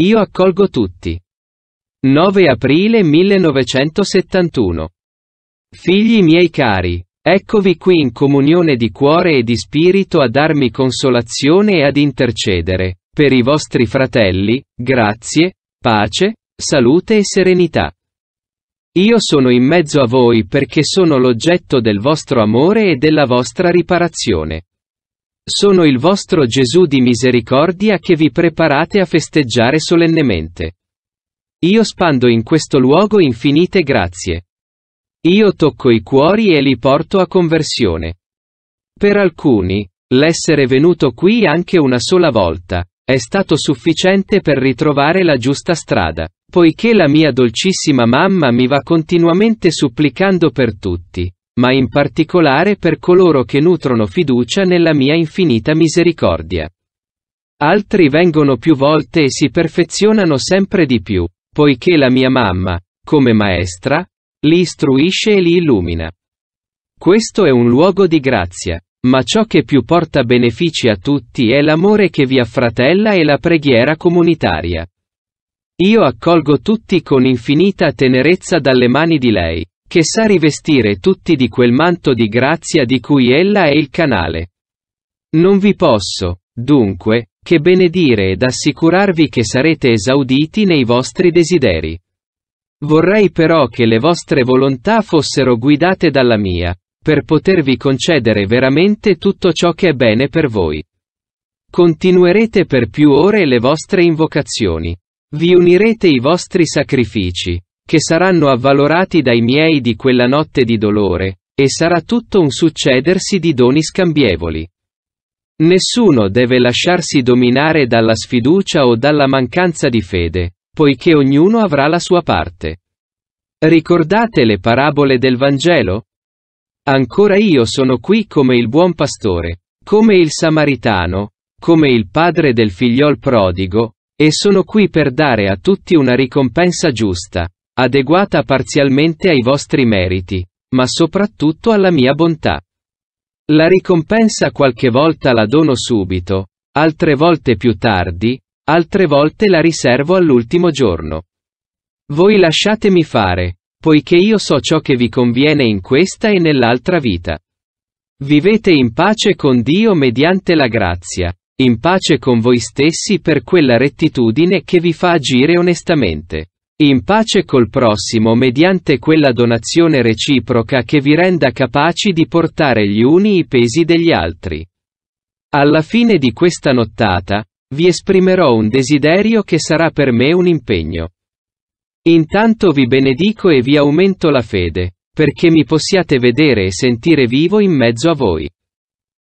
Io accolgo tutti. 9 aprile 1971. Figli miei cari, eccovi qui in comunione di cuore e di spirito a darmi consolazione e ad intercedere, per i vostri fratelli, grazie, pace, salute e serenità. Io sono in mezzo a voi perché sono l'oggetto del vostro amore e della vostra riparazione. Sono il vostro Gesù di misericordia che vi preparate a festeggiare solennemente. Io spando in questo luogo infinite grazie. Io tocco i cuori e li porto a conversione. Per alcuni, l'essere venuto qui anche una sola volta, è stato sufficiente per ritrovare la giusta strada, poiché la mia dolcissima mamma mi va continuamente supplicando per tutti ma in particolare per coloro che nutrono fiducia nella mia infinita misericordia. Altri vengono più volte e si perfezionano sempre di più, poiché la mia mamma, come maestra, li istruisce e li illumina. Questo è un luogo di grazia, ma ciò che più porta benefici a tutti è l'amore che vi affratella e la preghiera comunitaria. Io accolgo tutti con infinita tenerezza dalle mani di lei, che sa rivestire tutti di quel manto di grazia di cui ella è il canale. Non vi posso, dunque, che benedire ed assicurarvi che sarete esauditi nei vostri desideri. Vorrei però che le vostre volontà fossero guidate dalla mia, per potervi concedere veramente tutto ciò che è bene per voi. Continuerete per più ore le vostre invocazioni. Vi unirete i vostri sacrifici, che saranno avvalorati dai miei di quella notte di dolore, e sarà tutto un succedersi di doni scambievoli. Nessuno deve lasciarsi dominare dalla sfiducia o dalla mancanza di fede, poiché ognuno avrà la sua parte. Ricordate le parabole del Vangelo? Ancora io sono qui come il buon pastore, come il samaritano, come il padre del figliol prodigo, e sono qui per dare a tutti una ricompensa giusta adeguata parzialmente ai vostri meriti, ma soprattutto alla mia bontà. La ricompensa qualche volta la dono subito, altre volte più tardi, altre volte la riservo all'ultimo giorno. Voi lasciatemi fare, poiché io so ciò che vi conviene in questa e nell'altra vita. Vivete in pace con Dio mediante la grazia, in pace con voi stessi per quella rettitudine che vi fa agire onestamente in pace col prossimo mediante quella donazione reciproca che vi renda capaci di portare gli uni i pesi degli altri. Alla fine di questa nottata, vi esprimerò un desiderio che sarà per me un impegno. Intanto vi benedico e vi aumento la fede, perché mi possiate vedere e sentire vivo in mezzo a voi.